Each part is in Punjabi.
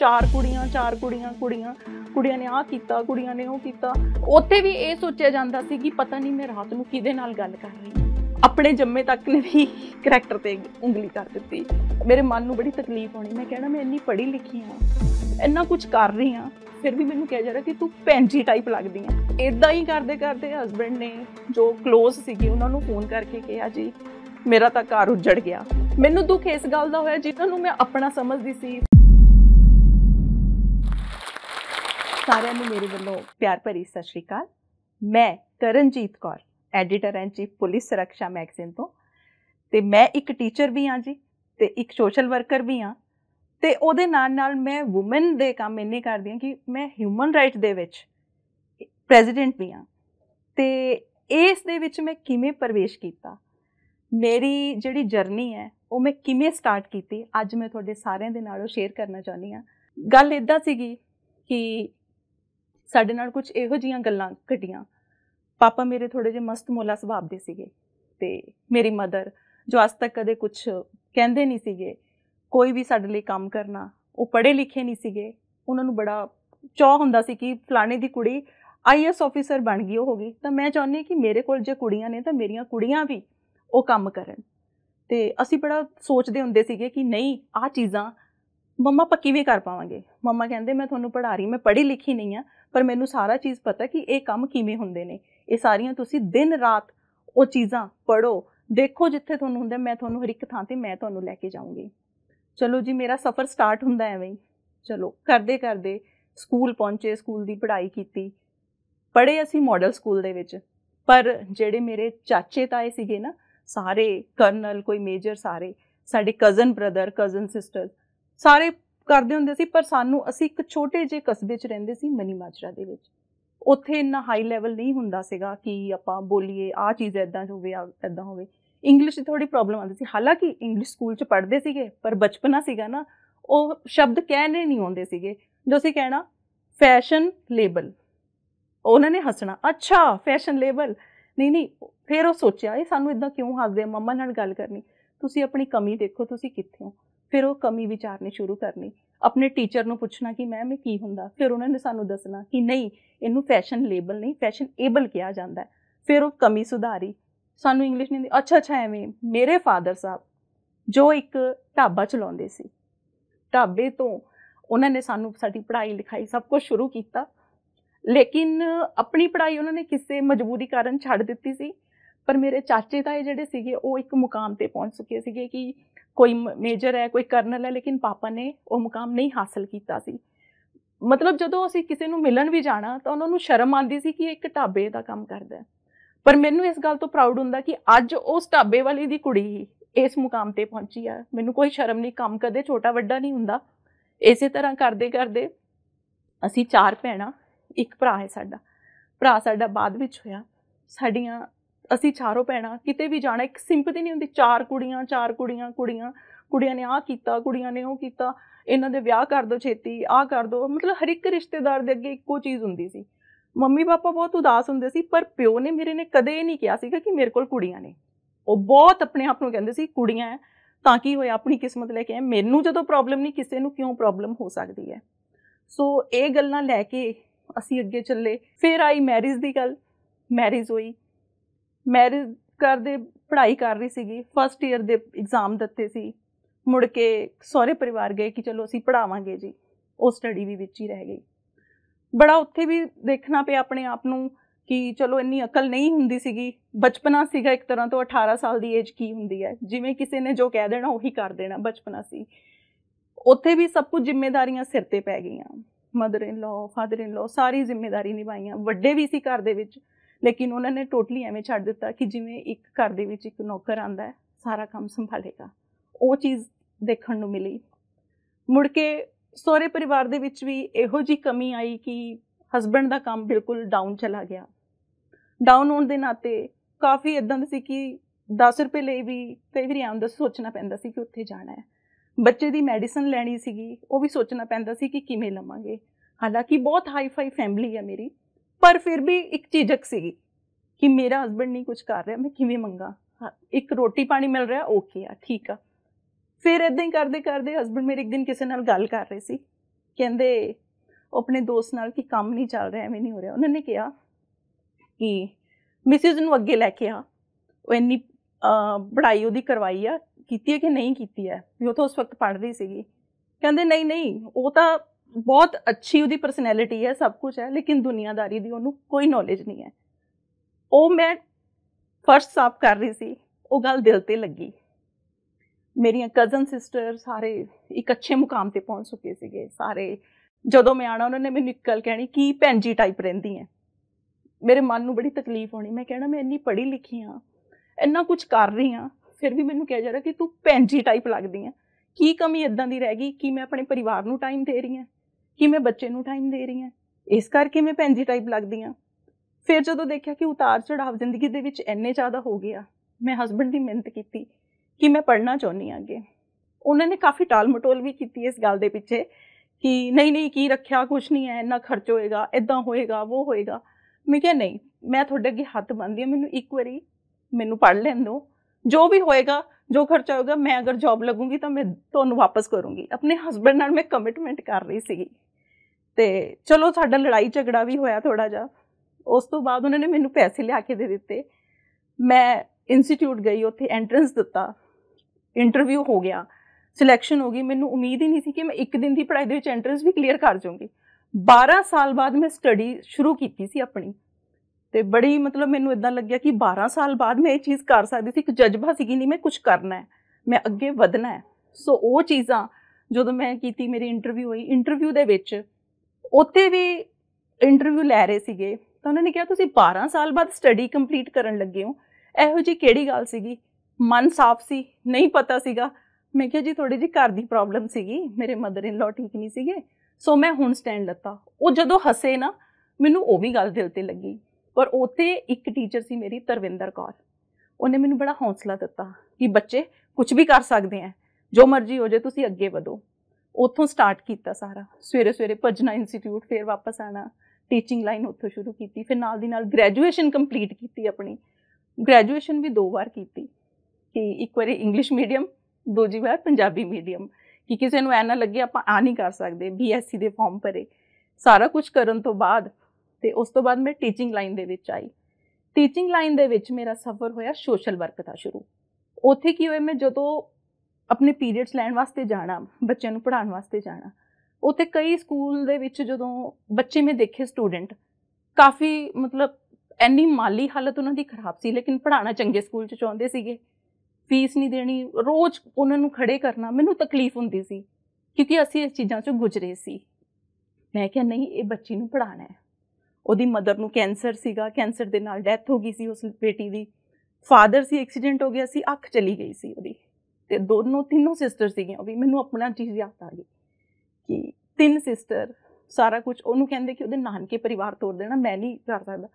ਚਾਰ ਕੁੜੀਆਂ ਚਾਰ ਕੁੜੀਆਂ ਕੁੜੀਆਂ ਕੁੜੀਆਂ ਨੇ ਆਹ ਕੀਤਾ ਕੁੜੀਆਂ ਨੇ ਉਹ ਕੀਤਾ ਉੱਥੇ ਵੀ ਇਹ ਸੋਚਿਆ ਜਾਂਦਾ ਸੀ ਕਿ ਪਤਾ ਨਹੀਂ ਮੈਂ ਰਾਤ ਨੂੰ ਕਿਹਦੇ ਨਾਲ ਗੱਲ ਕਰ ਰਹੀ ਹਾਂ ਆਪਣੇ ਜੰਮੇ ਤੱਕ ਨੇ ਵੀ ਕੈਰੈਕਟਰ ਤੇ ਉਂਗਲੀ ਕਰ ਦਿੱਤੀ ਮੇਰੇ ਮਨ ਨੂੰ ਬੜੀ ਤਕਲੀਫ ਹੋਣੀ ਮੈਂ ਕਹਿਣਾ ਮੈਂ ਇੰਨੀ ਪੜ੍ਹੀ ਲਿਖੀ ਹਾਂ ਇੰਨਾ ਕੁਝ ਕਰ ਰਹੀ ਹਾਂ ਫਿਰ ਵੀ ਮੈਨੂੰ ਕਿਹਾ ਜਾ ਰਿਹਾ ਕਿ ਤੂੰ ਪੈਂਜੀ ਟਾਈਪ ਲੱਗਦੀ ਆ ਇਦਾਂ ਹੀ ਕਰਦੇ ਕਰਦੇ ਹਸਬੰਡ ਨੇ ਜੋ ক্লোਜ਼ ਸੀਗੇ ਉਹਨਾਂ ਨੂੰ ਫੋਨ ਕਰਕੇ ਕਿਹਾ ਜੀ ਮੇਰਾ ਤਾਂ ਘਰ ਉੱਜੜ ਗਿਆ ਮੈਨੂੰ ਦੁੱਖ ਇਸ ਗੱਲ ਦਾ ਹੋਇਆ ਜਿਨ੍ਹਾਂ ਨੂੰ ਮੈਂ ਆਪਣਾ ਸਮਝਦੀ ਸੀ ਸਾਰਿਆਂ ਨੂੰ ਮੇਰੇ ਵੱਲੋਂ ਪਿਆਰ ਭਰੀ ਸਤਿ ਸ਼੍ਰੀ ਅਕਾਲ ਮੈਂ Karanjeet Kaur editor and chief police ਸੁਰੱਖਿਆ ਮੈਗਜ਼ੀਨ ਤੋਂ ਤੇ ਮੈਂ ਇੱਕ ਟੀਚਰ ਵੀ ਹਾਂ ਜੀ ਤੇ ਇੱਕ ਸੋਸ਼ਲ ਵਰਕਰ ਵੀ ਹਾਂ ਤੇ ਉਹਦੇ ਨਾਲ ਨਾਲ ਮੈਂ ਔਮਨ ਦੇ ਕੰਮ ਇੰਨੇ ਕਰਦੀ ਹਾਂ ਕਿ ਮੈਂ ਹਿਊਮਨ ਰਾਈਟ ਦੇ ਵਿੱਚ ਪ੍ਰੈਜ਼ੀਡੈਂਟ ਵੀ ਹਾਂ ਤੇ ਇਸ ਦੇ ਵਿੱਚ ਮੈਂ ਕਿਵੇਂ ਪ੍ਰਵੇਸ਼ ਕੀਤਾ ਮੇਰੀ ਜਿਹੜੀ ਜਰਨੀ ਹੈ ਉਹ ਮੈਂ ਕਿਵੇਂ ਸਟਾਰਟ ਕੀਤੀ ਅੱਜ ਮੈਂ ਤੁਹਾਡੇ ਸਾਰਿਆਂ ਦੇ ਨਾਲ ਉਹ ਸ਼ੇਅਰ ਕਰਨਾ ਚਾਹੁੰਦੀ ਹਾਂ ਗੱਲ ਇਦਾਂ ਸੀਗੀ ਕਿ ਸਾਡੇ ਨਾਲ ਕੁਝ ਇਹੋ ਜੀਆਂ ਗੱਲਾਂ ਘਟੀਆਂ ਪਾਪਾ ਮੇਰੇ ਥੋੜੇ ਜਿਹਾ ਮਸਤ ਮੋਲਾ ਸੁਭਾਅ ਦੇ ਸੀਗੇ ਤੇ ਮੇਰੀ ਮਦਰ ਜੋ ਅੱਜ ਤੱਕ ਕਦੇ ਕੁਝ ਕਹਿੰਦੇ ਨਹੀਂ ਸੀਗੇ ਕੋਈ ਵੀ ਸਾਡੇ ਲਈ ਕੰਮ ਕਰਨਾ ਉਹ ਪੜ੍ਹੇ ਲਿਖੇ ਨਹੀਂ ਸੀਗੇ ਉਹਨਾਂ ਨੂੰ ਬੜਾ ਚਾਹ ਹੁੰਦਾ ਸੀ ਕਿ ਫਲਾਣੇ ਦੀ ਕੁੜੀ ਆਈਐਸ ਆਫੀਸਰ ਬਣ ਗਈ ਉਹ ਹੋ ਗਈ ਤਾਂ ਮੈਂ ਚਾਹੁੰਦੀ ਕਿ ਮੇਰੇ ਕੋਲ ਜੇ ਕੁੜੀਆਂ ਨੇ ਤਾਂ ਮੇਰੀਆਂ ਕੁੜੀਆਂ ਵੀ ਉਹ ਕੰਮ ਕਰਨ ਤੇ ਅਸੀਂ ਬੜਾ ਸੋਚਦੇ ਹੁੰਦੇ ਸੀਗੇ ਕਿ ਨਹੀਂ ਆਹ ਚੀਜ਼ਾਂ ਮੰਮਾ ਪੱਕੀ ਵੀ ਕਰ ਪਾਵਾਂਗੇ ਮੰਮਾ ਕਹਿੰਦੇ ਮੈਂ ਤੁਹਾਨੂੰ ਪੜ੍ਹਾ ਰਹੀ ਮੈਂ ਪੜ੍ਹੀ ਲਿਖੀ ਨਹੀਂ ਆ ਪਰ ਮੈਨੂੰ ਸਾਰਾ ਚੀਜ਼ ਪਤਾ ਕਿ ਇਹ ਕੰਮ ਕਿਵੇਂ ਹੁੰਦੇ ਨੇ ਇਹ ਸਾਰੀਆਂ ਤੁਸੀਂ ਦਿਨ ਰਾਤ ਉਹ ਚੀਜ਼ਾਂ ਪੜੋ ਦੇਖੋ ਜਿੱਥੇ ਤੁਹਾਨੂੰ ਹੁੰਦਾ ਮੈਂ ਤੁਹਾਨੂੰ ਹਰ ਇੱਕ ਥਾਂ ਤੇ ਮੈਂ ਤੁਹਾਨੂੰ ਲੈ ਕੇ ਜਾਊਂਗੀ ਚਲੋ ਜੀ ਮੇਰਾ ਸਫ਼ਰ ਸਟਾਰਟ ਹੁੰਦਾ ਐਵੇਂ ਹੀ ਚਲੋ ਕਰਦੇ ਕਰਦੇ ਸਕੂਲ ਪਹੁੰਚੇ ਸਕੂਲ ਦੀ ਪੜ੍ਹਾਈ ਕੀਤੀ ਪੜ੍ਹੇ ਅਸੀਂ ਮਾਡਲ ਸਕੂਲ ਦੇ ਵਿੱਚ ਪਰ ਜਿਹੜੇ ਮੇਰੇ ਚਾਚੇ ਤਾਏ ਸੀਗੇ ਨਾ ਸਾਰੇ ਕਰਨਲ ਕੋਈ ਮੇਜਰ ਸਾਰੇ ਸਾਡੇ ਕਜ਼ਨ ਬ੍ਰਦਰ ਕਜ਼ਨ ਸਿਸਟਰ ਸਾਰੇ ਕਰਦੇ ਹੁੰਦੇ ਸੀ ਪਰ ਸਾਨੂੰ ਅਸੀਂ ਇੱਕ ਛੋਟੇ ਜਿਹੇ ਕਸਬੇ 'ਚ ਰਹਿੰਦੇ ਸੀ ਮਨੀ ਮਾਜਰਾ ਦੇ ਵਿੱਚ ਉੱਥੇ ਇੰਨਾ ਹਾਈ ਲੈਵਲ ਨਹੀਂ ਹੁੰਦਾ ਸੀਗਾ ਕਿ ਆਪਾਂ ਬੋਲੀਏ ਆ ਚੀਜ਼ ਐਦਾਂ ਹੋਵੇ ਐਦਾਂ ਹੋਵੇ ਇੰਗਲਿਸ਼ ਦੀ ਥੋੜੀ ਪ੍ਰੋਬਲਮ ਆਉਂਦੀ ਸੀ ਹਾਲਾਂਕਿ ਇੰਗਲਿਸ਼ ਸਕੂਲ 'ਚ ਪੜ੍ਹਦੇ ਸੀਗੇ ਪਰ ਬਚਪਨਾ ਸੀਗਾ ਨਾ ਉਹ ਸ਼ਬਦ ਕਹਿਣੇ ਨਹੀਂ ਆਉਂਦੇ ਸੀਗੇ ਜੋ ਅਸੀਂ ਕਹਿਣਾ ਫੈਸ਼ਨ ਲੇਬਲ ਉਹਨਾਂ ਨੇ ਹੱਸਣਾ ਅੱਛਾ ਫੈਸ਼ਨ ਲੇਬਲ ਨਹੀਂ ਨਹੀਂ ਫਿਰ ਉਹ ਸੋਚਿਆ ਇਹ ਸਾਨੂੰ ਇਦਾਂ ਕਿਉਂ ਹੱਸਦੇ ਆ ਮੰਮਾ ਨਾਲ ਗੱਲ ਕਰਨੀ ਤੁਸੀਂ ਆਪਣੀ ਕਮੀ ਦੇਖੋ ਤੁਸੀਂ ਕਿੱਥੇ ਹੋ ਫਿਰ ਉਹ ਕਮੀ ਵਿਚਾਰਨੀ ਸ਼ੁਰੂ ਕਰਨੀ ਆਪਣੇ ਟੀਚਰ ਨੂੰ ਪੁੱਛਣਾ ਕਿ ਮੈਮ ਇਹ ਕੀ ਹੁੰਦਾ ਫਿਰ ਉਹਨਾਂ ਨੇ ਸਾਨੂੰ ਦੱਸਣਾ ਕਿ ਨਹੀਂ ਇਹਨੂੰ ਫੈਸ਼ਨ ਲੇਬਲ ਨਹੀਂ ਫੈਸ਼ਨ ਏਬਲ ਕਿਹਾ ਜਾਂਦਾ ਹੈ ਫਿਰ ਉਹ ਕਮੀ ਸੁਧਾਰੀ ਸਾਨੂੰ ਇੰਗਲਿਸ਼ ਨਹੀਂ ਅੱਛਾ ਅੱਛਾ ਐਵੇਂ ਮੇਰੇ ਫਾਦਰ ਸਾਹਿਬ ਜੋ ਇੱਕ ਢਾਬਾ ਚਲਾਉਂਦੇ ਸੀ ਢਾਬੇ ਤੋਂ ਉਹਨਾਂ ਨੇ ਸਾਨੂੰ ਸਾਡੀ ਪੜ੍ਹਾਈ ਲਿਖਾਈ ਸਭ ਕੁਝ ਸ਼ੁਰੂ ਕੀਤਾ ਲੇਕਿਨ ਆਪਣੀ ਪੜ੍ਹਾਈ ਉਹਨਾਂ ਨੇ ਕਿਸੇ ਮਜਬੂਰੀ ਕਾਰਨ ਛੱਡ ਦਿੱਤੀ ਸੀ ਪਰ ਮੇਰੇ ਚਾਚੇ ਇਹ ਜਿਹੜੇ ਸੀਗੇ ਉਹ ਇੱਕ ਮੁਕਾਮ ਤੇ ਪਹੁੰਚ ਚੁੱਕੇ ਸੀਗੇ ਕਿ ਕੋਈ ਮੇਜਰ ਹੈ ਕੋਈ ਕਰਨਲ ਹੈ ਲੇਕਿਨ ਪਾਪਾ ਨੇ ਉਹ ਮੁਕਾਮ ਨਹੀਂ ਹਾਸਲ ਕੀਤਾ ਸੀ ਮਤਲਬ ਜਦੋਂ ਅਸੀਂ ਕਿਸੇ ਨੂੰ ਮਿਲਣ ਵੀ ਜਾਣਾ ਤਾਂ ਉਹਨਾਂ ਨੂੰ ਸ਼ਰਮ ਆਉਂਦੀ ਸੀ ਕਿ ਇੱਕ ਢਾਬੇ ਦਾ ਕੰਮ ਕਰਦਾ ਪਰ ਮੈਨੂੰ ਇਸ ਗੱਲ ਤੋਂ ਪ੍ਰਾਊਡ ਹੁੰਦਾ ਕਿ ਅੱਜ ਉਸ ਢਾਬੇ ਵਾਲੀ ਦੀ ਕੁੜੀ ਇਸ ਮੁਕਾਮ ਤੇ ਪਹੁੰਚੀ ਆ ਮੈਨੂੰ ਕੋਈ ਸ਼ਰਮ ਨਹੀਂ ਕੰਮ ਕਦੇ ਛੋਟਾ ਵੱਡਾ ਨਹੀਂ ਹੁੰਦਾ ਇਸੇ ਤਰ੍ਹਾਂ ਕਰਦੇ ਕਰਦੇ ਅਸੀਂ ਚਾਰ ਭੈਣਾਂ ਇੱਕ ਭਰਾ ਹੈ ਸਾਡਾ ਭਰਾ ਸਾਡਾ ਬਾਅਦ ਵਿੱਚ ਹੋਇਆ ਸਾਡੀਆਂ ਅਸੀਂ ਚਾਰੋਂ ਪੈਣਾ ਕਿਤੇ ਵੀ ਜਾਣਾ ਇੱਕ ਸਿੰਪਥੀ ਨਹੀਂ ਹੁੰਦੀ ਚਾਰ ਕੁੜੀਆਂ ਚਾਰ ਕੁੜੀਆਂ ਕੁੜੀਆਂ ਕੁੜੀਆਂ ਨੇ ਆਹ ਕੀਤਾ ਕੁੜੀਆਂ ਨੇ ਉਹ ਕੀਤਾ ਇਹਨਾਂ ਦੇ ਵਿਆਹ ਕਰ ਦੋ ਛੇਤੀ ਆਹ ਕਰ ਦੋ ਮਤਲਬ ਹਰ ਇੱਕ ਰਿਸ਼ਤੇਦਾਰ ਦੇ ਅੱਗੇ ਇੱਕੋ ਚੀਜ਼ ਹੁੰਦੀ ਸੀ ਮੰਮੀ ਪਾਪਾ ਬਹੁਤ ਉਦਾਸ ਹੁੰਦੇ ਸੀ ਪਰ ਪਿਓ ਨੇ ਮੇਰੇ ਨੇ ਕਦੇ ਇਹ ਨਹੀਂ ਕਿਹਾ ਸੀਗਾ ਕਿ ਮੇਰੇ ਕੋਲ ਕੁੜੀਆਂ ਨੇ ਉਹ ਬਹੁਤ ਆਪਣੇ ਆਪ ਨੂੰ ਕਹਿੰਦੇ ਸੀ ਕੁੜੀਆਂ ਤਾਂ ਕੀ ਹੋਇਆ ਆਪਣੀ ਕਿਸਮਤ ਲੈ ਕੇ ਮੈਨੂੰ ਜਦੋਂ ਪ੍ਰੋਬਲਮ ਨਹੀਂ ਕਿਸੇ ਨੂੰ ਕਿਉਂ ਪ੍ਰੋਬਲਮ ਹੋ ਸਕਦੀ ਹੈ ਸੋ ਇਹ ਗੱਲਾਂ ਲੈ ਕੇ ਅਸੀਂ ਅੱਗੇ ਚੱਲੇ ਫਿਰ ਆਈ ਮੈਰਿਜ ਦੀ ਗੱਲ ਮੈਰਿਜ ਹੋਈ ਮੈਰਿਜ ਕਰਦੇ ਪੜ੍ਹਾਈ ਕਰ ਰਹੀ ਸੀਗੀ ਫਸਟ ਈਅਰ ਦੇ ਐਗਜ਼ਾਮ ਦਿੱਤੇ ਸੀ ਮੁੜ ਕੇ ਸਹੁਰੇ ਪਰਿਵਾਰ ਗਏ ਕਿ ਚਲੋ ਅਸੀਂ ਪੜਾਵਾਂਗੇ ਜੀ ਉਹ ਸਟੱਡੀ ਵੀ ਵਿੱਚ ਹੀ ਰਹਿ ਗਈ ਬੜਾ ਉੱਥੇ ਵੀ ਦੇਖਣਾ ਪਿਆ ਆਪਣੇ ਆਪ ਨੂੰ ਕਿ ਚਲੋ ਇੰਨੀ ਅਕਲ ਨਹੀਂ ਹੁੰਦੀ ਸੀਗੀ ਬਚਪਨਾ ਸੀਗਾ ਇੱਕ ਤਰ੍ਹਾਂ ਤੋਂ 18 ਸਾਲ ਦੀ ਏਜ ਕੀ ਹੁੰਦੀ ਹੈ ਜਿਵੇਂ ਕਿਸੇ ਨੇ ਜੋ ਕਹਿ ਦੇਣਾ ਉਹੀ ਕਰ ਦੇਣਾ ਬਚਪਨਾ ਸੀ ਉੱਥੇ ਵੀ ਸਭ ਕੁਝ ਜ਼ਿੰਮੇਵਾਰੀਆਂ ਸਿਰ ਤੇ ਪੈ ਗਈਆਂ ਮਦਰ ਇਨ ਲਾ ਫਾਦਰ ਇਨ ਲਾ ਸਾਰੀ ਜ਼ਿੰਮੇਵਾਰੀ ਨਿਭਾਈਆਂ ਵੱਡੇ ਵੀ ਸੀ ਘਰ ਦੇ ਵਿੱਚ ਲੇਕਿਨ ਉਹਨਾਂ ਨੇ ਟੋਟਲੀ ਐਵੇਂ ਛੱਡ ਦਿੱਤਾ ਕਿ ਜਿਵੇਂ ਇੱਕ ਘਰ ਦੇ ਵਿੱਚ ਇੱਕ ਨੌਕਰ ਆਂਦਾ ਹੈ ਸਾਰਾ ਕੰਮ ਸੰਭਾਲੇਗਾ ਉਹ ਚੀਜ਼ ਦੇਖਣ ਨੂੰ ਮਿਲੀ ਮੁੜ ਕੇ ਸਹੁਰੇ ਪਰਿਵਾਰ ਦੇ ਵਿੱਚ ਵੀ ਇਹੋ ਜੀ ਕਮੀ ਆਈ ਕਿ ਹਸਬੰਡ ਦਾ ਕੰਮ ਬਿਲਕੁਲ ਡਾਊਨ ਚਲਾ ਗਿਆ ਡਾਊਨ ਹੋਣ ਦੇ ਨਾਤੇ ਕਾਫੀ ਇਦਾਂ ਦੇ ਸੀ ਕਿ 10 ਰੁਪਏ ਲਈ ਵੀ ਕਈ ਵਾਰੀ ਆਉਂਦਾ ਸੋਚਣਾ ਪੈਂਦਾ ਸੀ ਕਿ ਉੱਥੇ ਜਾਣਾ ਹੈ ਬੱਚੇ ਦੀ ਮੈਡੀਸਨ ਲੈਣੀ ਸੀਗੀ ਉਹ ਵੀ ਸੋਚਣਾ ਪੈਂਦਾ ਸੀ ਕਿ ਕਿਵੇਂ ਲਵਾਂਗੇ ਹਾਲਾਂਕਿ ਬਹੁਤ ਹਾਈ ਫਾਈ ਫੈਮਿਲੀ ਹੈ ਮੇਰੀ ਪਰ ਫਿਰ ਵੀ ਇੱਕ ਝਿਜਕ ਸੀਗੀ ਕਿ ਮੇਰਾ ਹਸਬੰਡ ਨਹੀਂ ਕੁਝ ਕਰ ਰਿਹਾ ਮੈਂ ਕਿਵੇਂ ਮੰਗਾ ਇੱਕ ਰੋਟੀ ਪਾਣੀ ਮਿਲ ਰਿਹਾ ਓਕੇ ਆ ਠੀਕ ਆ ਫਿਰ ਇਦਾਂ ਹੀ ਕਰਦੇ ਕਰਦੇ ਹਸਬੰਡ ਮੇਰੇ ਇੱਕ ਦਿਨ ਕਿਸੇ ਨਾਲ ਗੱਲ ਕਰ ਰਹੇ ਸੀ ਕਹਿੰਦੇ ਆਪਣੇ ਦੋਸਤ ਨਾਲ ਕਿ ਕੰਮ ਨਹੀਂ ਚੱਲ ਰਿਹਾ ਐਵੇਂ ਨਹੀਂ ਹੋ ਰਿਹਾ ਉਹਨਾਂ ਨੇ ਕਿਹਾ ਕਿ ਮਿਸਿਸ ਨੂੰ ਅੱਗੇ ਲੈ ਕੇ ਆ ਉਹ ਇੰਨੀ ਬੜਾਈ ਉਹਦੀ ਕਰਵਾਈ ਆ ਕੀਤੀ ਹੈ ਕਿ ਨਹੀਂ ਕੀਤੀ ਹੈ ਵੀ ਉਹ ਤਾਂ ਉਸ ਵਕਤ ਪੜ ਰਹੀ ਸੀਗੀ ਕਹਿੰਦੇ ਨਹੀਂ ਨਹੀਂ ਉਹ ਤਾਂ ਬਹੁਤ ਅੱਛੀ ਉਹਦੀ ਪਰਸਨੈਲਿਟੀ ਹੈ ਸਭ ਕੁਝ ਹੈ ਲੇਕਿਨ ਦੁਨੀਆਦਾਰੀ ਦੀ ਉਹਨੂੰ ਕੋਈ ਨੌਲੇਜ ਨਹੀਂ ਹੈ ਉਹ ਮੈਂ ਫਰਸ਼ ਸਾਫ ਕਰ ਰਹੀ ਸੀ ਉਹ ਗੱਲ ਦਿਲ ਤੇ ਲੱਗੀ ਮੇਰੀਆਂ ਕਜ਼ਨ ਸਿਸਟਰ ਸਾਰੇ ਇੱਕ ਅੱਛੇ ਮੁਕਾਮ ਤੇ ਪਹੁੰਚ ਚੁੱਕੇ ਸੀਗੇ ਸਾਰੇ ਜਦੋਂ ਮੈਂ ਆਣਾ ਉਹਨਾਂ ਨੇ ਮੈਨੂੰ ਨਿਕਲ ਕਹਿਣੀ ਕੀ ਪੈਂਜੀ ਟਾਈਪ ਰਹਿੰਦੀ ਹੈ ਮੇਰੇ ਮਨ ਨੂੰ ਬੜੀ ਤਕਲੀਫ ਹੋਣੀ ਮੈਂ ਕਹਿਣਾ ਮੈਂ ਇੰਨੀ ਪੜ੍ਹੀ ਲਿਖੀ ਆ ਇੰਨਾ ਕੁਝ ਕਰ ਰਹੀ ਆ ਫਿਰ ਵੀ ਮੈਨੂੰ ਕਿਹਾ ਜਾ ਰਿਹਾ ਕਿ ਤੂੰ ਪੈਂਜੀ ਟਾਈਪ ਲੱਗਦੀ ਆ ਕੀ ਕਮੀ ਇਦਾਂ ਦੀ ਰਹਿ ਗਈ ਕਿ ਮੈਂ ਆਪਣੇ ਪਰਿਵਾਰ ਨੂੰ ਟਾਈਮ ਦੇ ਰਹੀ ਆ ਕਿ ਮੈਂ ਬੱਚੇ ਨੂੰ ਟਾਈਮ ਦੇ ਰਹੀ ਹਾਂ ਇਸ ਕਰਕੇ ਮੈਂ ਪੈਂਜੀ ਟਾਈਪ ਲੱਗਦੀ ਹਾਂ ਫਿਰ ਜਦੋਂ ਦੇਖਿਆ ਕਿ ਉਤਾਰ ਚੜਾਵ ਜ਼ਿੰਦਗੀ ਦੇ ਵਿੱਚ ਇੰਨੇ ਜ਼ਿਆਦਾ ਹੋ ਗਿਆ ਮੈਂ ਹਸਬੰਡ ਦੀ ਮਿਹਨਤ ਕੀਤੀ ਕਿ ਮੈਂ ਪੜ੍ਹਨਾ ਚਾਹੁੰਦੀ ਹਾਂ ਅੱਗੇ ਉਹਨਾਂ ਨੇ ਕਾਫੀ ਟਾਲ ਮਟੋਲ ਵੀ ਕੀਤੀ ਇਸ ਗੱਲ ਦੇ ਪਿੱਛੇ ਕਿ ਨਹੀਂ ਨਹੀਂ ਕੀ ਰੱਖਿਆ ਕੁਝ ਨਹੀਂ ਹੈ ਇੰਨਾ ਖਰਚ ਹੋਏਗਾ ਇਦਾਂ ਹੋਏਗਾ ਉਹ ਹੋਏਗਾ ਮੈਂ ਕਿਹਾ ਨਹੀਂ ਮੈਂ ਤੁਹਾਡੇ ਅੱਗੇ ਹੱਥ ਬੰਨਦੀ ਹਾਂ ਮੈਨੂੰ ਇੱਕ ਵਾਰੀ ਮੈਨੂੰ ਪੜ ਲੈਣ ਦਿਓ ਜੋ ਵੀ ਹੋਏਗਾ ਜੋ ਖਰਚਾ ਹੋਏਗਾ ਮੈਂ ਅਗਰ ਜੌਬ ਲੱਗੂਗੀ ਤਾਂ ਮੈਂ ਤੁਹਾਨੂੰ ਵਾਪਸ ਕਰੂੰਗੀ ਆਪਣੇ ਹਸਬੰਡ ਨਾਲ ਮੈਂ ਕਮਿਟਮੈਂਟ ਕਰ ਰਹੀ ਸੀਗੀ ਤੇ ਚਲੋ ਸਾਡਾ ਲੜਾਈ ਝਗੜਾ ਵੀ ਹੋਇਆ ਥੋੜਾ ਜਿਹਾ ਉਸ ਤੋਂ ਬਾਅਦ ਉਹਨਾਂ ਨੇ ਮੈਨੂੰ ਪੈਸੇ ਲਿਆ ਕੇ ਦੇ ਦਿੱਤੇ ਮੈਂ ਇੰਸਟੀਚਿਊਟ ਗਈ ਉੱਥੇ ਐਂਟਰੈਂਸ ਦਿੱਤਾ ਇੰਟਰਵਿਊ ਹੋ ਗਿਆ ਸਿਲੈਕਸ਼ਨ ਹੋ ਗਈ ਮੈਨੂੰ ਉਮੀਦ ਹੀ ਨਹੀਂ ਸੀ ਕਿ ਮੈਂ ਇੱਕ ਦਿਨ ਦੀ ਪੜ੍ਹਾਈ ਦੇ ਵਿੱਚ ਐਂਟਰੈਂਸ ਵੀ ਕਲੀਅਰ ਕਰ ਜਾਵਾਂਗੀ 12 ਸਾਲ ਬਾਅਦ ਮੈਂ ਸਟੱਡੀ ਸ਼ੁਰੂ ਕੀਤੀ ਸੀ ਆਪਣੀ ਤੇ ਬੜੀ ਮਤਲਬ ਮੈਨੂੰ ਇਦਾਂ ਲੱਗਿਆ ਕਿ 12 ਸਾਲ ਬਾਅਦ ਮੈਂ ਇਹ ਚੀਜ਼ ਕਰ ਸਕਦੀ ਸੀ ਇੱਕ ਜਜ਼ਬਾ ਸੀ ਕਿ ਨਹੀਂ ਮੈਂ ਕੁਝ ਕਰਨਾ ਹੈ ਮੈਂ ਅੱਗੇ ਵਧਣਾ ਹੈ ਸੋ ਉਹ ਚੀਜ਼ਾਂ ਜਦੋਂ ਮੈਂ ਕੀਤੀ ਮੇਰੀ ਇੰਟਰਵਿਊ ਹੋਈ ਇੰਟਰਵਿਊ ਦੇ ਵਿੱਚ ਉੱਥੇ ਵੀ ਇੰਟਰਵਿਊ ਲੈ ਰਹੇ ਸੀਗੇ ਤਾਂ ਉਹਨਾਂ ਨੇ ਕਿਹਾ ਤੁਸੀਂ 12 ਸਾਲ ਬਾਅਦ ਸਟੱਡੀ ਕੰਪਲੀਟ ਕਰਨ ਲੱਗੇ ਹੋ ਇਹੋ ਜੀ ਕਿਹੜੀ ਗੱਲ ਸੀਗੀ ਮਨ ਸਾਫ਼ ਸੀ ਨਹੀਂ ਪਤਾ ਸੀਗਾ ਮੈਂ ਕਿਹਾ ਜੀ ਥੋੜੀ ਜੀ ਘਰ ਦੀ ਪ੍ਰੋਬਲਮ ਸੀਗੀ ਮੇਰੇ ਮਦਰ ਇਨ ਲਾ ਠੀਕ ਨਹੀਂ ਸੀਗੇ ਸੋ ਮੈਂ ਹੁਣ ਸਟੈਂਡ ਲੱਤਾ ਉਹ ਜਦੋਂ ਹੱਸੇ ਨਾ ਮੈਨੂੰ ਉਹ ਵੀ ਗੱਲ ਦਿਲ ਤੇ ਲੱਗੀ ਪਰ ਉੱਥੇ ਇੱਕ ਟੀਚਰ ਸੀ ਮੇਰੀ ਤਰਵਿੰਦਰ ਕੌਰ ਉਹਨੇ ਮੈਨੂੰ ਬੜਾ ਹੌਸਲਾ ਦਿੱਤਾ ਕਿ ਬੱਚੇ ਕੁਝ ਵੀ ਕਰ ਸਕਦੇ ਆ ਜੋ ਮਰਜ਼ੀ ਹੋ ਜੇ ਤੁਸੀਂ ਅੱਗੇ ਵਧੋ ਉੱਥੋਂ ਸਟਾਰਟ ਕੀਤਾ ਸਾਰਾ ਸਵੇਰੇ ਸਵੇਰੇ ਭਜਨਾ ਇੰਸਟੀਚਿਊਟ ਫਿਰ ਵਾਪਸ ਆਣਾ ਟੀਚਿੰਗ ਲਾਈਨ ਉੱਥੋਂ ਸ਼ੁਰੂ ਕੀਤੀ ਫਿਰ ਨਾਲ ਦੀ ਨਾਲ ਗ੍ਰੈਜੂਏਸ਼ਨ ਕੰਪਲੀਟ ਕੀਤੀ ਆਪਣੀ ਗ੍ਰੈਜੂਏਸ਼ਨ ਵੀ ਦੋ ਵਾਰ ਕੀਤੀ ਕਿ ਇੱਕ ਵਾਰੀ ਇੰਗਲਿਸ਼ ਮੀਡੀਅਮ ਦੂਜੀ ਵਾਰ ਪੰਜਾਬੀ ਮੀਡੀਅਮ ਕਿ ਕਿਸੇ ਨੂੰ ਐਨਾ ਨਾ ਲੱਗੇ ਆਪਾਂ ਆ ਨਹੀਂ ਕਰ ਸਕਦੇ ਬੀਐਸਸੀ ਦੇ ਫਾਰਮ ਭਰੇ ਸਾਰਾ ਕੁਝ ਕਰਨ ਤੋਂ ਬਾਅਦ ਤੇ ਉਸ ਤੋਂ ਬਾਅਦ ਮੈਂ ਟੀਚਿੰਗ ਲਾਈਨ ਦੇ ਵਿੱਚ ਆਈ ਟੀਚਿੰਗ ਲਾਈਨ ਦੇ ਵਿੱਚ ਮੇਰਾ ਸਫ਼ਰ ਹੋਇਆ ਸੋਸ਼ਲ ਵਰਕ ਦਾ ਸ਼ੁਰੂ ਉੱਥੇ ਕੀ ਹੋਇਆ ਮੈਂ ਜਦੋਂ ਆਪਣੇ ਪੀਰੀਅਡਸ ਲੈਣ ਵਾਸਤੇ ਜਾਣਾ ਬੱਚਿਆਂ ਨੂੰ ਪੜਾਉਣ ਵਾਸਤੇ ਜਾਣਾ ਉੱਥੇ ਕਈ ਸਕੂਲ ਦੇ ਵਿੱਚ ਜਦੋਂ ਬੱਚੇ ਮੈਂ ਦੇਖੇ ਸਟੂਡੈਂਟ ਕਾਫੀ ਮਤਲਬ ਐਨੀ ਮਾਲੀ ਹਾਲਤ ਉਹਨਾਂ ਦੀ ਖਰਾਬ ਸੀ ਲੇਕਿਨ ਪੜਾਉਣਾ ਚੰਗੇ ਸਕੂਲ ਚ ਚਾਹੁੰਦੇ ਸੀਗੇ ਫੀਸ ਨਹੀਂ ਦੇਣੀ ਰੋਜ਼ ਉਹਨਾਂ ਨੂੰ ਖੜੇ ਕਰਨਾ ਮੈਨੂੰ ਤਕਲੀਫ ਹੁੰਦੀ ਸੀ ਕਿਉਂਕਿ ਅਸੀਂ ਇਸ ਚੀਜ਼ਾਂ ਚੋਂ ਗੁਜ਼ਰੇ ਸੀ ਮੈਂ ਕਿਹਾ ਨਹੀਂ ਇਹ ਬੱਚੀ ਨੂੰ ਪੜਾਉਣਾ ਹੈ ਉਹਦੀ ਮਦਰ ਨੂੰ ਕੈਂਸਰ ਸੀਗਾ ਕੈਂਸਰ ਦੇ ਨਾਲ ਡੈਥ ਹੋ ਗਈ ਸੀ ਉਸ ਬੇਟੀ ਦੀ ਫਾਦਰ ਸੀ ਐਕਸੀਡੈਂਟ ਹੋ ਗਿਆ ਸੀ ਅੱਖ ਚਲੀ ਗਈ ਸੀ ਉਹਦੀ ਤੇ ਦੋਨੋਂ ਤਿੰਨੋਂ ਸਿਸਟਰ ਸੀਗੀਆਂ ਵੀ ਮੈਨੂੰ ਆਪਣਾ ਚੀਜ਼ ਯਾਦ ਆ ਗਈ ਕਿ ਤਿੰਨ ਸਿਸਟਰ ਸਾਰਾ ਕੁਝ ਉਹਨੂੰ ਕਹਿੰਦੇ ਕਿ ਉਹਦੇ ਨਾਨਕੇ ਪਰਿਵਾਰ ਤੋੜ ਦੇਣਾ ਮੈਂ ਨਹੀਂ ਕਰ ਸਕਦਾ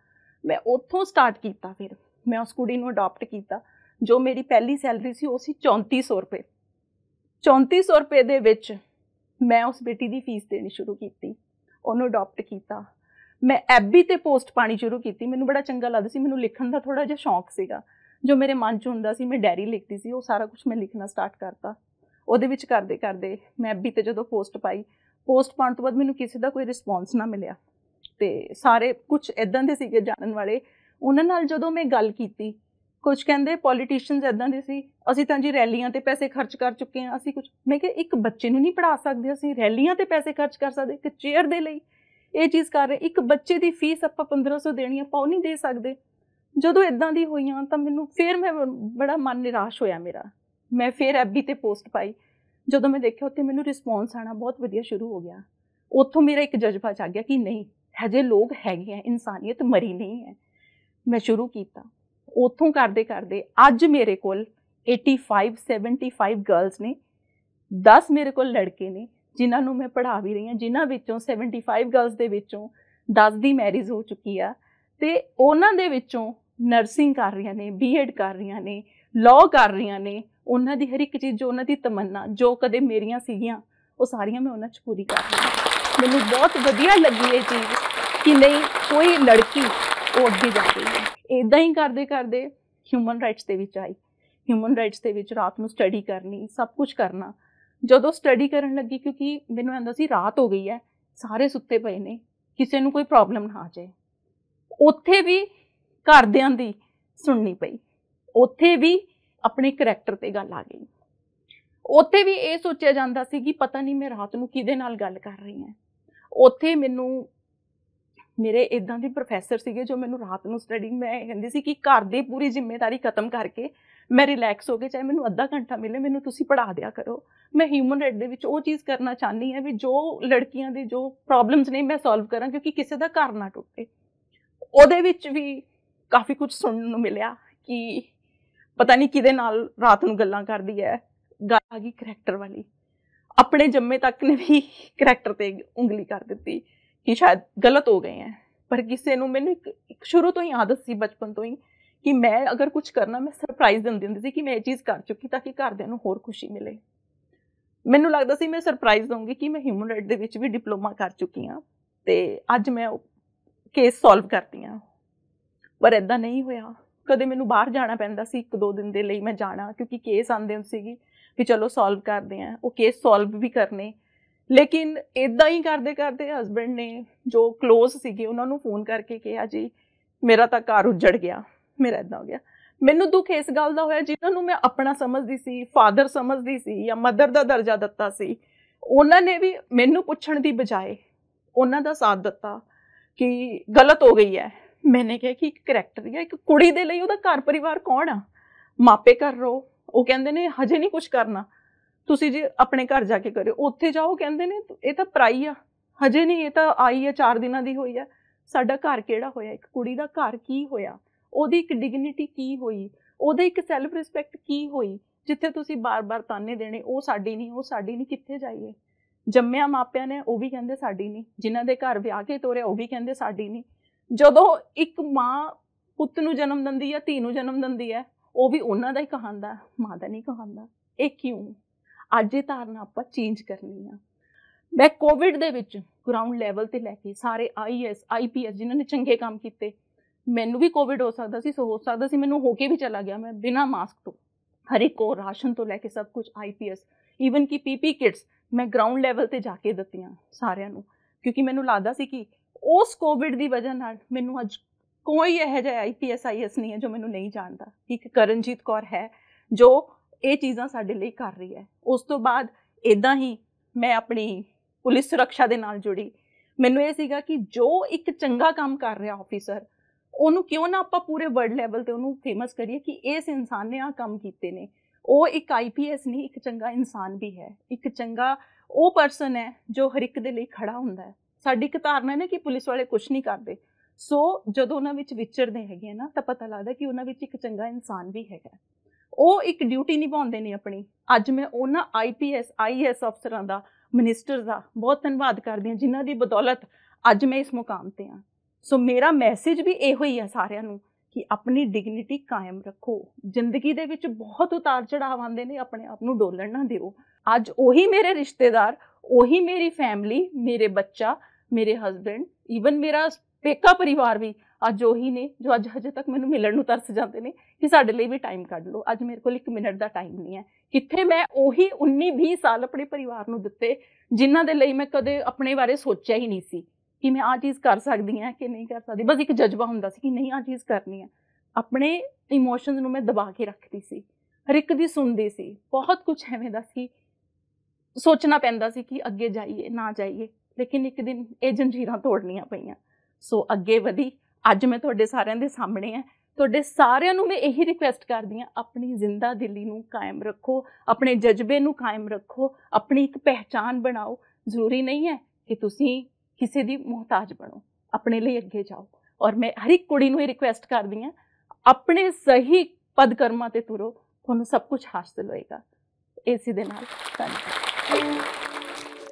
ਮੈਂ ਉੱਥੋਂ ਸਟਾਰਟ ਕੀਤਾ ਫਿਰ ਮੈਂ ਉਸ ਕੁੜੀ ਨੂੰ ਅਡਾਪਟ ਕੀਤਾ ਜੋ ਮੇਰੀ ਪਹਿਲੀ ਸੈਲਰੀ ਸੀ ਉਹ ਸੀ 3400 ਰੁਪਏ 3400 ਰੁਪਏ ਦੇ ਵਿੱਚ ਮੈਂ ਉਸ ਬੇਟੀ ਦੀ ਫੀਸ ਦੇਣੀ ਸ਼ੁਰੂ ਕੀਤੀ ਉਹਨੂੰ ਅਡਾਪਟ ਕੀਤਾ ਮੈਂ ਐਬੀ ਤੇ ਪੋਸਟ ਪਾਣੀ ਸ਼ੁਰੂ ਕੀਤੀ ਮੈਨੂੰ ਬੜਾ ਚੰਗਾ ਲੱਗਦਾ ਸੀ ਮੈਨੂੰ ਲਿਖਣ ਦਾ ਥੋੜਾ ਜਿਹਾ ਸ਼ੌਂਕ ਸੀਗਾ ਜੋ ਮੇਰੇ ਮਨ 'ਚ ਹੁੰਦਾ ਸੀ ਮੈਂ ਡਾਇਰੀ ਲਿਖਦੀ ਸੀ ਉਹ ਸਾਰਾ ਕੁਝ ਮੈਂ ਲਿਖਣਾ ਸਟਾਰਟ ਕਰਤਾ ਉਹਦੇ ਵਿੱਚ ਕਰਦੇ ਕਰਦੇ ਮੈਂ ਵੀ ਤੇ ਜਦੋਂ ਪੋਸਟ ਪਾਈ ਪੋਸਟ ਪਾਉਣ ਤੋਂ ਬਾਅਦ ਮੈਨੂੰ ਕਿਸੇ ਦਾ ਕੋਈ ਰਿਸਪੌਂਸ ਨਾ ਮਿਲਿਆ ਤੇ ਸਾਰੇ ਕੁਝ ਇਦਾਂ ਦੇ ਸੀਗੇ ਜਾਣਨ ਵਾਲੇ ਉਹਨਾਂ ਨਾਲ ਜਦੋਂ ਮੈਂ ਗੱਲ ਕੀਤੀ ਕੁਝ ਕਹਿੰਦੇ ਪੋਲੀਟੀਸ਼ੀਅਨਸ ਇਦਾਂ ਦੇ ਸੀ ਅਸੀਂ ਤਾਂ ਜੀ ਰੈਲੀਆਂ ਤੇ ਪੈਸੇ ਖਰਚ ਕਰ ਚੁੱਕੇ ਹਾਂ ਅਸੀਂ ਕੁਝ ਮੈਂ ਕਿਹਾ ਇੱਕ ਬੱਚੇ ਨੂੰ ਨਹੀਂ ਪੜਾ ਸਕਦੇ ਅਸੀਂ ਰੈਲੀਆਂ ਤੇ ਪੈਸੇ ਖਰਚ ਕਰ ਸਕਦੇ ਕਿ ਚੇਅਰ ਦੇ ਲਈ ਇਹ ਚੀਜ਼ ਕਰ ਰਹੇ ਇੱਕ ਬੱਚੇ ਦੀ ਫੀਸ ਆਪਾਂ 1500 ਦੇਣੀ ਆਪਾਂ ਉਹ ਨਹੀਂ ਦੇ ਸਕਦੇ ਜਦੋਂ ਇਦਾਂ ਦੀ ਹੋਈਆਂ ਤਾਂ ਮੈਨੂੰ ਫੇਰ ਮੈਂ ਬੜਾ ਮਨ ਨਿਰਾਸ਼ ਹੋਇਆ ਮੇਰਾ ਮੈਂ ਫੇਰ ਐਬੀ ਤੇ ਪੋਸਟ ਪਾਈ ਜਦੋਂ ਮੈਂ ਦੇਖਿਆ ਉੱਥੇ ਮੈਨੂੰ ਰਿਸਪੌਂਸ ਆਣਾ ਬਹੁਤ ਵਧੀਆ ਸ਼ੁਰੂ ਹੋ ਗਿਆ ਉੱਥੋਂ ਮੇਰਾ ਇੱਕ ਜਜ਼ਬਾ ਜਾਗ ਗਿਆ ਕਿ ਨਹੀਂ ਹਜੇ ਲੋਕ ਹੈਗੇ ਆ ਇਨਸਾਨੀਅਤ ਮਰੀ ਨਹੀਂ ਹੈ ਮੈਂ ਸ਼ੁਰੂ ਕੀਤਾ ਉੱਥੋਂ ਕਰਦੇ ਕਰਦੇ ਅੱਜ ਮੇਰੇ ਕੋਲ 85 75 ਗਰਲਸ ਨੇ 10 ਮੇਰੇ ਕੋਲ ਲੜਕੇ ਨੇ ਜਿਨ੍ਹਾਂ ਨੂੰ ਮੈਂ ਪੜ੍ਹਾ ਵੀ ਰਹੀ ਹਾਂ ਜਿਨ੍ਹਾਂ ਵਿੱਚੋਂ 75 ਗਰਲਸ ਦੇ ਵਿੱਚੋਂ 10 ਦੀ ਮੈਰਿਜ ਹੋ ਚੁੱਕੀ ਆ ਤੇ ਉਹਨਾਂ ਦੇ ਵਿੱਚੋਂ ਨਰਸਿੰਗ ਕਰ ਰਹੀਆਂ ਨੇ ਬੀਐਡ ਕਰ ਰਹੀਆਂ ਨੇ ਲਾਅ ਕਰ ਰਹੀਆਂ ਨੇ ਉਹਨਾਂ ਦੀ ਹਰ ਇੱਕ ਚੀਜ਼ ਜੋ ਉਹਨਾਂ ਦੀ ਤਮੰਨਾ ਜੋ ਕਦੇ ਮੇਰੀਆਂ ਸੀਗੀਆਂ ਉਹ ਸਾਰੀਆਂ ਮੈਂ ਉਹਨਾਂ 'ਚ ਪੂਰੀ ਕਰ ਰਹੀ ਮੈਨੂੰ ਬਹੁਤ ਵਧੀਆ ਲੱਗੀ ਇਹ ਚੀਜ਼ ਕਿ ਨਹੀਂ ਕੋਈ ਲੜਕੀ ਉਹ ਅੱਗੇ ਜਾ ਰਹੀ ਹੈ ਇਦਾਂ ਹੀ ਕਰਦੇ ਕਰਦੇ ਹਿਊਮਨ ਰਾਈਟਸ ਦੇ ਵਿੱਚ ਆਈ ਹਿਊਮਨ ਰਾਈਟਸ ਦੇ ਵਿੱਚ ਰਾਤ ਨੂੰ ਸਟੱਡੀ ਕਰਨੀ ਸਭ ਕੁਝ ਕਰਨਾ ਜਦੋਂ ਸਟੱਡੀ ਕਰਨ ਲੱਗੀ ਕਿਉਂਕਿ ਮੈਨੂੰ ਆਂਦਾ ਸੀ ਰਾਤ ਹੋ ਗਈ ਹੈ ਸਾਰੇ ਸੁੱਤੇ ਪਏ ਨੇ ਕਿਸੇ ਨੂੰ ਕੋਈ ਪ੍ਰੋਬਲਮ ਨਾ ਆ ਜਾਏ ਉੱਥੇ ਵੀ ਘਰਦਿਆਂ ਦੀ ਸੁਣਨੀ ਪਈ ਉੱਥੇ ਵੀ ਆਪਣੇ ਕੈਰੈਕਟਰ ਤੇ ਗੱਲ ਆ ਗਈ ਉੱਥੇ ਵੀ ਇਹ ਸੋਚਿਆ ਜਾਂਦਾ ਸੀ ਕਿ ਪਤਾ ਨਹੀਂ ਮੈਂ ਰਾਤ ਨੂੰ ਕਿਹਦੇ ਨਾਲ ਗੱਲ ਕਰ ਰਹੀ ਹਾਂ ਉੱਥੇ ਮੈਨੂੰ ਮੇਰੇ ਇਦਾਂ ਦੇ ਪ੍ਰੋਫੈਸਰ ਸੀਗੇ ਜੋ ਮੈਨੂੰ ਰਾਤ ਨੂੰ ਸਟੱਡੀ ਮੈਂ ਕਹਿੰਦੀ ਸੀ ਕਿ ਘਰ ਦੀ ਪੂਰੀ ਜ਼ਿੰਮੇਵਾਰੀ ਖਤਮ ਕਰਕੇ ਮੈਂ ਰਿਲੈਕਸ ਹੋ ਕੇ ਚਾਹੇ ਮੈਨੂੰ ਅੱਧਾ ਘੰਟਾ ਮਿਲੇ ਮੈਨੂੰ ਤੁਸੀਂ ਪੜਾ ਦਿਆ ਕਰੋ ਮੈਂ ਹਿਊਮਨ ਰੇਟ ਦੇ ਵਿੱਚ ਉਹ ਚੀਜ਼ ਕਰਨਾ ਚਾਹਨੀ ਹੈ ਵੀ ਜੋ ਲੜਕੀਆਂ ਦੇ ਜੋ ਪ੍ਰੋਬਲਮਸ ਨੇ ਮੈਂ ਸੋਲਵ ਕਰਾਂ ਕਿਉਂਕਿ ਕਿਸੇ ਦਾ ਘਰ ਨਾ ਟੁੱਟੇ ਉਹਦੇ ਵਿੱਚ ਵੀ ਕਾਫੀ ਕੁਝ ਸੁਣਨ ਨੂੰ ਮਿਲਿਆ ਕਿ ਪਤਾ ਨਹੀਂ ਕਿਹਦੇ ਨਾਲ ਰਾਤ ਨੂੰ ਗੱਲਾਂ ਕਰਦੀ ਹੈ ਗੱਲ ਆ ਗਈ ਕੈਰੈਕਟਰ ਵਾਲੀ ਆਪਣੇ ਜੰਮੇ ਤੱਕ ਨੇ ਵੀ ਕੈਰੈਕਟਰ ਤੇ ਉਂਗਲੀ ਕਰ ਦਿੱਤੀ ਕਿ ਸ਼ਾਇਦ ਗਲਤ ਹੋ ਗਏ ਹੈ ਪਰ ਕਿਸੇ ਨੂੰ ਮੈਨੂੰ ਇੱਕ ਸ਼ੁਰੂ ਤੋਂ ਹੀ ਆਦਤ ਸੀ ਬਚਪਨ ਤੋਂ ਹੀ ਕਿ ਮੈਂ ਅਗਰ ਕੁਝ ਕਰਨਾ ਮੈਂ ਸਰਪ੍ਰਾਈਜ਼ ਦਿੰਦੀ ਹੁੰਦੀ ਸੀ ਕਿ ਮੈਂ ਇਹ ਚੀਜ਼ ਕਰ ਚੁੱਕੀ ਤਾਂ ਕਿ ਘਰਦਿਆਂ ਨੂੰ ਹੋਰ ਖੁਸ਼ੀ ਮਿਲੇ ਮੈਨੂੰ ਲੱਗਦਾ ਸੀ ਮੈਂ ਸਰਪ੍ਰਾਈਜ਼ ਦਵਾਂਗੀ ਕਿ ਮੈਂ ਹਿਊਮਨ ਰਾਈਟ ਦੇ ਵਿੱਚ ਵੀ ਡਿਪਲੋਮਾ ਕਰ ਚੁੱਕੀ ਹਾਂ ਤੇ ਅੱਜ ਮੈਂ ਕੇਸ ਸੋਲਵ ਕਰਦੀ ਹਾਂ ਪਰ ਐਦਾਂ ਨਹੀਂ ਹੋਇਆ ਕਦੇ ਮੈਨੂੰ ਬਾਹਰ ਜਾਣਾ ਪੈਂਦਾ ਸੀ ਇੱਕ ਦੋ ਦਿਨ ਦੇ ਲਈ ਮੈਂ ਜਾਣਾ ਕਿਉਂਕਿ ਕੇਸ ਆਂਦੇ ਹੁੰਦੇ ਸੀਗੇ ਕਿ ਚਲੋ ਸੋਲਵ ਕਰਦੇ ਆ ਉਹ ਕੇਸ ਸੋਲਵ ਵੀ ਕਰਨੇ ਲੇਕਿਨ ਇਦਾਂ ਹੀ ਕਰਦੇ ਕਰਦੇ ਹਸਬੰਡ ਨੇ ਜੋ ক্লোਜ਼ ਸੀਗੇ ਉਹਨਾਂ ਨੂੰ ਫੋਨ ਕਰਕੇ ਕਿਹਾ ਜੀ ਮੇਰਾ ਤਾਂ ਘਰ ਉੱਜੜ ਗਿਆ ਮੇਰਾ ਇਦਾਂ ਹੋ ਗਿਆ ਮੈਨੂੰ ਦੁੱਖ ਇਸ ਗੱਲ ਦਾ ਹੋਇਆ ਜਿਨ੍ਹਾਂ ਨੂੰ ਮੈਂ ਆਪਣਾ ਸਮਝਦੀ ਸੀ ਫਾਦਰ ਸਮਝਦੀ ਸੀ ਜਾਂ ਮਦਰ ਦਾ ਦਰਜਾ ਦਿੱਤਾ ਸੀ ਉਹਨਾਂ ਨੇ ਵੀ ਮੈਨੂੰ ਪੁੱਛਣ ਦੀ ਬਜਾਏ ਉਹਨਾਂ ਦਾ ਸਾਥ ਦਿੱਤਾ ਕਿ ਗਲਤ ਹੋ ਗਈ ਹੈ ਮੈਨੇ ਕਿਹਾ ਕਿ ਇੱਕ ਕੈਰੈਕਟਰ ਹੈ ਇੱਕ ਕੁੜੀ ਦੇ ਲਈ ਉਹਦਾ ਘਰ ਪਰਿਵਾਰ ਕੌਣ ਆ ਮਾਪੇ ਕਰ ਰੋ ਉਹ ਕਹਿੰਦੇ ਨੇ ਹਜੇ ਨਹੀਂ ਕੁਝ ਕਰਨਾ ਤੁਸੀਂ ਜੀ ਆਪਣੇ ਘਰ ਜਾ ਕੇ ਕਰਿਓ ਉੱਥੇ ਜਾਓ ਕਹਿੰਦੇ ਨੇ ਇਹ ਤਾਂ ਪ੍ਰਾਈ ਆ ਹਜੇ ਨਹੀਂ ਇਹ ਤਾਂ ਆਈ ਆ 4 ਦਿਨਾਂ ਦੀ ਹੋਈ ਆ ਸਾਡਾ ਘਰ ਕਿਹੜਾ ਹੋਇਆ ਇੱਕ ਕੁੜੀ ਦਾ ਘਰ ਕੀ ਹੋਇਆ ਉਹਦੀ ਇੱਕ ਡਿਗਨਿਟੀ ਕੀ ਹੋਈ ਉਹਦੇ ਇੱਕ ਸੈਲਫ ਰਿਸਪੈਕਟ ਕੀ ਹੋਈ ਜਿੱਥੇ ਤੁਸੀਂ ਬਾਰ-ਬਾਰ ਤਾਨੇ ਦੇਣੇ ਉਹ ਸਾਡੀ ਨਹੀਂ ਉਹ ਸਾਡੀ ਨਹੀਂ ਕਿੱਥੇ ਜਾਈਏ ਜੰਮਿਆ ਮਾਪਿਆਂ ਨੇ ਉਹ ਵੀ ਕਹਿੰਦੇ ਸਾਡੀ ਨਹੀਂ ਜਿਨ੍ਹਾਂ ਦੇ ਘਰ ਵਿਆਹ ਕੇ ਤੋਰਿਆ ਉਹ ਵੀ ਕਹਿੰਦੇ ਸਾਡੀ ਨਹੀਂ ਜਦੋਂ ਇੱਕ ਮਾਂ ਪੁੱਤ ਨੂੰ ਜਨਮ ਦਿੰਦੀ ਹੈ ਧੀ ਨੂੰ ਜਨਮ ਦਿੰਦੀ ਹੈ ਉਹ ਵੀ ਉਹਨਾਂ ਦਾ ਹੀ ਕਹਾਂਦਾ ਮਾਂ ਦਾ ਨਹੀਂ ਕਹਾਂਦਾ ਇਹ ਕਿਉਂ ਅੱਜ ਇਹ ਧਾਰਨਾ ਆਪਾਂ ਚੇਂਜ ਕਰਨੀ ਆ ਮੈਂ ਕੋਵਿਡ ਦੇ ਵਿੱਚ ਗਰਾਊਂਡ ਲੈਵਲ ਤੇ ਲੈ ਕੇ ਸਾਰੇ ਆਈਐਸ ਆਈਪੀਐਸ e ਜਿਨ੍ਹਾਂ ਨੇ ਚੰਗੇ ਕੰਮ ਕੀਤੇ ਮੈਨੂੰ ਵੀ ਕੋਵਿਡ ਹੋ ਸਕਦਾ ਸੀ ਸੋ ਹੋ ਸਕਦਾ ਸੀ ਮੈਨੂੰ ਹੋ ਕੇ ਵੀ ਚਲਾ ਗਿਆ ਮੈਂ ਬਿਨਾ ਮਾਸਕ ਤੋਂ ਹਰ ਇੱਕ ਕੋ ਰਾਸ਼ਨ ਤੋਂ ਲੈ ਕੇ ਸਭ ਕੁਝ ਆਈਪੀਐਸ ਈਵਨ ਕਿ ਪੀਪੀ ਕਿਟਸ ਮੈਂ ਗਰਾਊਂਡ ਲੈਵਲ ਤੇ ਜਾ ਕੇ ਦਿੱਤੀਆਂ ਸਾਰਿਆਂ ਨੂੰ ਕਿਉਂਕਿ ਮੈਨੂੰ ਲੱਗਦਾ ਸੀ ਕਿ ਉਸ ਕੋਵਿਡ ਦੀ ਵਜ੍ਹਾ ਨਾਲ ਮੈਨੂੰ ਅੱਜ ਕੋਈ ਇਹ ਜਿਹਾ ਆਈਪੀਐਸ ਆਈਐਸ ਨਹੀਂ ਹੈ ਜੋ ਮੈਨੂੰ ਨਹੀਂ ਜਾਣਦਾ ਇੱਕ ਕਰਨਜੀਤ ਕੌਰ ਹੈ ਜੋ ਇਹ ਚੀਜ਼ਾਂ ਸਾਡੇ ਲਈ ਕਰ ਰਹੀ ਹੈ ਉਸ ਤੋਂ ਬਾਅਦ ਇਦਾਂ ਹੀ ਮੈਂ ਆਪਣੀ ਪੁਲਿਸ ਸੁਰੱਖਿਆ ਦੇ ਨਾਲ ਜੁੜੀ ਮੈਨੂੰ ਇਹ ਸੀਗਾ ਕਿ ਜੋ ਇੱਕ ਚੰਗਾ ਕੰਮ ਕਰ ਰਿਹਾ ਆਫੀਸਰ ਉਹਨੂੰ ਕਿਉਂ ਨਾ ਆਪਾਂ ਪੂਰੇ ਵਰਲਡ ਲੈਵਲ ਤੇ ਉਹਨੂੰ ਫੇਮਸ ਕਰੀਏ ਕਿ ਇਸ ਇਨਸਾਨ ਨੇ ਆ ਕੰਮ ਕੀਤੇ ਨੇ ਉਹ ਇੱਕ ਆਈਪੀਐਸ ਨਹੀਂ ਇੱਕ ਚੰਗਾ ਇਨਸਾਨ ਵੀ ਹੈ ਇੱਕ ਚੰਗਾ ਉਹ ਪਰਸਨ ਹੈ ਜੋ ਹਰ ਇੱਕ ਦੇ ਲਈ ਖੜਾ ਹੁੰਦਾ ਹੈ ਸਾਡੀ ਇੱਕ ਧਾਰਨਾ ਨੇ ਕਿ ਪੁਲਿਸ ਵਾਲੇ ਕੁਝ ਨਹੀਂ ਕਰਦੇ ਸੋ ਜਦੋਂ ਉਹਨਾਂ ਵਿੱਚ ਵਿਚਰਦੇ ਹੈਗੇ ਨਾ ਤਾਂ ਪਤਾ ਲੱਗਦਾ ਕਿ ਉਹਨਾਂ ਵਿੱਚ ਇੱਕ ਚੰਗਾ ਇਨਸਾਨ ਵੀ ਹੈਗਾ ਉਹ ਇੱਕ ਡਿਊਟੀ ਨਿਭਾਉਂਦੇ ਨੇ ਆਪਣੀ ਅੱਜ ਮੈਂ ਉਹਨਾਂ ਆਈਪੀਐਸ ਆਈਐਸ ਅਫਸਰਾਂ ਦਾ ਮਿਨਿਸਟਰ ਦਾ ਬਹੁਤ ਧੰਨਵਾਦ ਕਰਦੀ ਹਾਂ ਜਿਨ੍ਹਾਂ ਦੀ ਬਦੌਲਤ ਅੱਜ ਮੈਂ ਇਸ ਮੁਕਾਮ ਤੇ ਆ ਸੋ ਮੇਰਾ ਮੈਸੇਜ ਵੀ ਇਹੋ ਹੀ ਆ ਸਾਰਿਆਂ ਨੂੰ ਕਿ ਆਪਣੀ ਡਿਗਨਿਟੀ ਕਾਇਮ ਰੱਖੋ ਜ਼ਿੰਦਗੀ ਦੇ ਵਿੱਚ ਬਹੁਤ ਉਤਾਰ ਚੜਾਅ ਆਉਂਦੇ ਨੇ ਆਪਣੇ ਆਪ ਨੂੰ ਡੋਲਣ ਨਾ ਦਿਓ ਅੱਜ ਉਹੀ ਮੇਰੇ ਰਿਸ਼ਤੇਦਾਰ ਉਹੀ ਮੇਰੀ ਫੈਮਿਲੀ ਮੇਰੇ ਬੱਚਾ ਮੇਰੇ ਹਸਬੰਡ ਈਵਨ ਮੇਰਾ ਪੇਕਾ ਪਰਿਵਾਰ ਵੀ ਅੱਜ ਉਹੀ ਨੇ ਜੋ ਅੱਜ ਹਜੇ ਤੱਕ ਮੈਨੂੰ ਮਿਲਣ ਨੂੰ ਤਰਸ ਜਾਂਦੇ ਨੇ ਕਿ ਸਾਡੇ ਲਈ ਵੀ ਟਾਈਮ ਕੱਢ ਲਓ ਅੱਜ ਮੇਰੇ ਕੋਲ 1 ਮਿੰਟ ਦਾ ਟਾਈਮ ਨਹੀਂ ਹੈ ਕਿੱਥੇ ਮੈਂ ਉਹੀ 19 20 ਸਾਲ ਆਪਣੇ ਪਰਿਵਾਰ ਨੂੰ ਦਿੱਤੇ ਜਿਨ੍ਹਾਂ ਦੇ ਲਈ ਮੈਂ ਕਦੇ ਆਪਣੇ ਬਾਰੇ ਸੋਚਿਆ ਹੀ ਨਹੀਂ ਸੀ ਕਿ ਮੈਂ ਆਹ ਚੀਜ਼ ਕਰ ਸਕਦੀ ਹਾਂ ਕਿ ਨਹੀਂ ਕਰ ਸਕਦੀ ਬਸ ਇੱਕ ਜਜ਼ਬਾ ਹੁੰਦਾ ਸੀ ਕਿ ਨਹੀਂ ਆਹ ਚੀਜ਼ ਕਰਨੀ ਹੈ ਆਪਣੇ ਇਮੋਸ਼ਨਸ ਨੂੰ ਮੈਂ ਦਬਾ ਕੇ ਰੱਖਦੀ ਸੀ ਹਰ ਇੱਕ ਦੀ ਸੁਣਦੀ ਸੀ ਬਹੁਤ ਕੁਝ ਐਵੇਂ ਦਾ ਸੀ ਸੋਚਣਾ ਪੈਂਦਾ ਸੀ ਕਿ ਅੱਗੇ ਜਾਈਏ ਨਾ ਜਾਈਏ ਲੇਕਿਨ ਇੱਕ ਦਿਨ ਇਹ ਜੰਜੀਰਾਂ ਤੋੜਨੀਆਂ ਪਈਆਂ ਸੋ ਅੱਗੇ ਵਧੀ ਅੱਜ ਮੈਂ ਤੁਹਾਡੇ ਸਾਰਿਆਂ ਦੇ ਸਾਹਮਣੇ ਆ ਤੁਹਾਡੇ ਸਾਰਿਆਂ ਨੂੰ ਮੈਂ ਇਹੀ ਰਿਕੁਐਸਟ ਕਰਦੀ ਆ ਆਪਣੀ ਜ਼ਿੰਦਾ ਦਿੱਲੀ ਨੂੰ ਕਾਇਮ ਰੱਖੋ ਆਪਣੇ ਜਜ਼ਬੇ ਨੂੰ ਕਾਇਮ ਰੱਖੋ ਆਪਣੀ ਇੱਕ ਪਹਿਚਾਨ ਬਣਾਓ ਜ਼ਰੂਰੀ ਨਹੀਂ ਹੈ ਕਿ ਤੁਸੀਂ ਕਿਸੇ ਦੀ ਮੁਹਤਾਜ ਬਣੋ ਆਪਣੇ ਲਈ ਅੱਗੇ ਜਾਓ ਔਰ ਮੈਂ ਹਰ ਇੱਕ ਕੁੜੀ ਨੂੰ ਇਹ ਰਿਕੁਐਸਟ ਕਰਦੀ ਆ ਆਪਣੇ ਸਹੀ ਪਦਕਰਮਾਂ ਤੇ ਤੁਰੋ ਤੁਹਾਨੂੰ ਸਭ ਕੁਝ ਹਾਸਲ ਹੋਏਗਾ ਇਸੇ ਦੇ ਨਾਲ ਧੰਨਵਾਦ